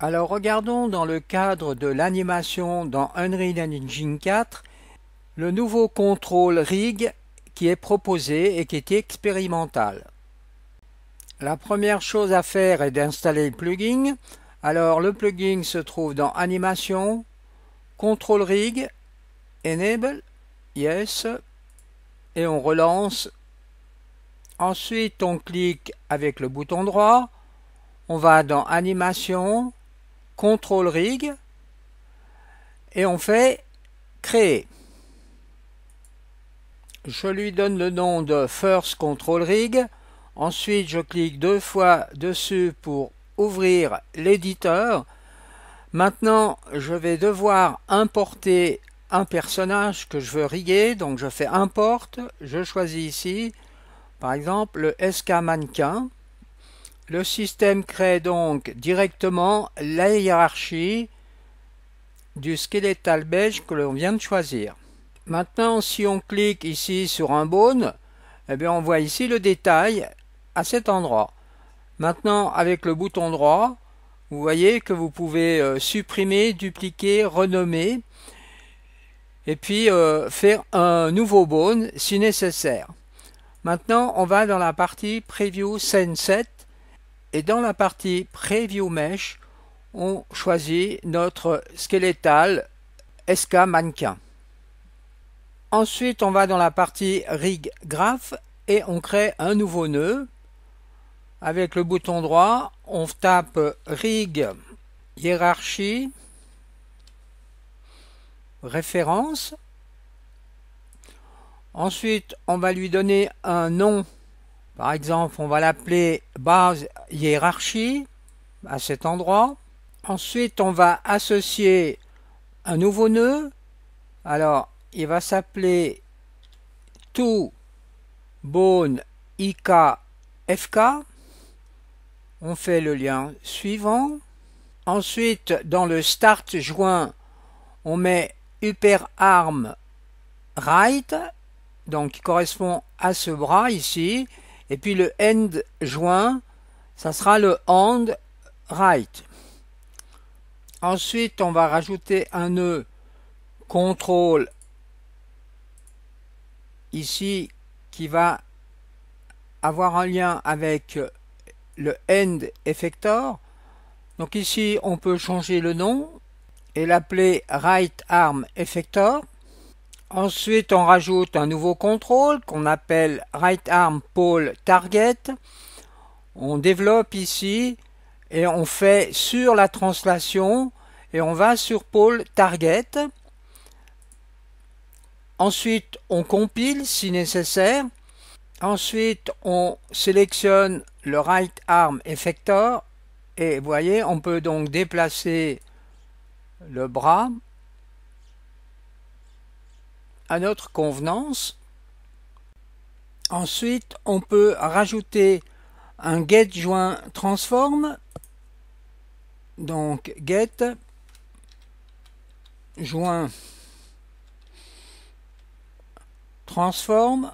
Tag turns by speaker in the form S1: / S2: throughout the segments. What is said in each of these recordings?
S1: Alors regardons dans le cadre de l'animation dans Unreal Engine 4 le nouveau contrôle rig qui est proposé et qui est expérimental. La première chose à faire est d'installer le plugin. Alors le plugin se trouve dans Animation, Contrôle Rig, Enable, Yes, et on relance. Ensuite on clique avec le bouton droit, on va dans Animation, control rig et on fait créer. Je lui donne le nom de first control rig. Ensuite, je clique deux fois dessus pour ouvrir l'éditeur. Maintenant, je vais devoir importer un personnage que je veux riguer. Donc, je fais importe Je choisis ici, par exemple, le SK mannequin. Le système crée donc directement la hiérarchie du skeletal beige que l'on vient de choisir. Maintenant, si on clique ici sur un bone, eh bien on voit ici le détail à cet endroit. Maintenant, avec le bouton droit, vous voyez que vous pouvez euh, supprimer, dupliquer, renommer, et puis euh, faire un nouveau bone si nécessaire. Maintenant, on va dans la partie Preview Scene 7 et dans la partie Preview Mesh, on choisit notre Skeletal SK Mannequin. Ensuite, on va dans la partie Rig Graph et on crée un nouveau nœud. Avec le bouton droit, on tape Rig Hiérarchie Référence. Ensuite, on va lui donner un nom par exemple, on va l'appeler base hiérarchie à cet endroit. Ensuite, on va associer un nouveau nœud. Alors, il va s'appeler to bone ik On fait le lien suivant. Ensuite, dans le start joint, on met upper right, donc qui correspond à ce bras ici. Et puis le end joint, ça sera le hand right. Ensuite, on va rajouter un nœud contrôle ici qui va avoir un lien avec le end effector. Donc ici, on peut changer le nom et l'appeler right arm effector. Ensuite, on rajoute un nouveau contrôle qu'on appelle Right Arm Pole Target. On développe ici et on fait sur la translation et on va sur Pole Target. Ensuite, on compile si nécessaire. Ensuite, on sélectionne le Right Arm Effector et vous voyez, on peut donc déplacer le bras à notre convenance. Ensuite, on peut rajouter un get joint transform. Donc get joint transform.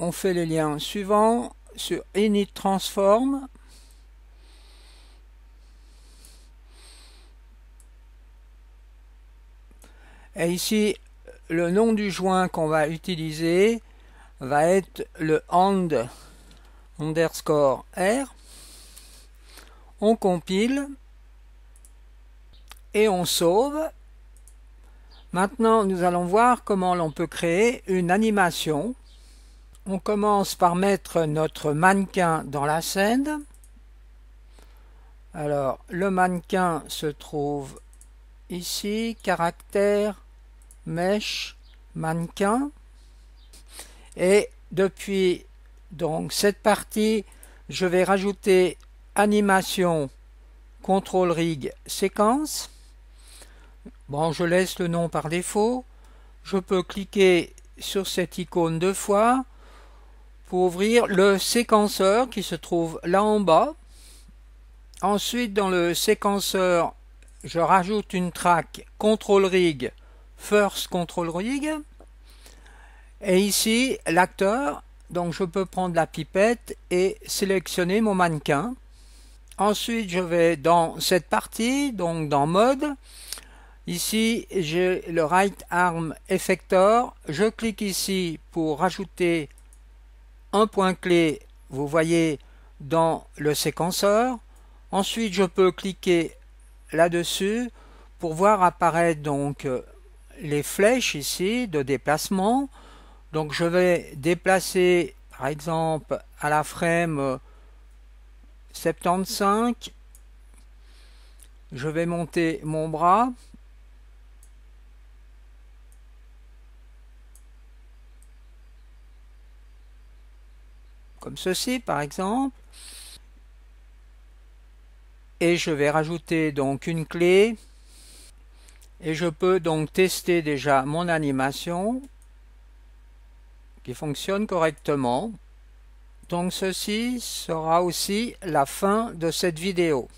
S1: On fait le lien suivant sur init transform. Et ici, le nom du joint qu'on va utiliser va être le and underscore r. On compile et on sauve. Maintenant, nous allons voir comment l'on peut créer une animation. On commence par mettre notre mannequin dans la scène. Alors, le mannequin se trouve ici, caractère, mèche, mannequin. Et depuis donc cette partie, je vais rajouter animation, contrôle rig, séquence. Bon, je laisse le nom par défaut. Je peux cliquer sur cette icône deux fois pour ouvrir le séquenceur qui se trouve là en bas. Ensuite, dans le séquenceur, je rajoute une traque contrôle rig First Control Rig. Et ici, l'acteur, donc je peux prendre la pipette et sélectionner mon mannequin. Ensuite, je vais dans cette partie, donc dans Mode. Ici, j'ai le Right Arm Effector. Je clique ici pour rajouter un point clé, vous voyez, dans le séquenceur. Ensuite, je peux cliquer là-dessus pour voir apparaître donc les flèches ici de déplacement. Donc je vais déplacer par exemple à la frame 75. Je vais monter mon bras. Comme ceci par exemple. Et je vais rajouter donc une clé et je peux donc tester déjà mon animation qui fonctionne correctement. Donc ceci sera aussi la fin de cette vidéo.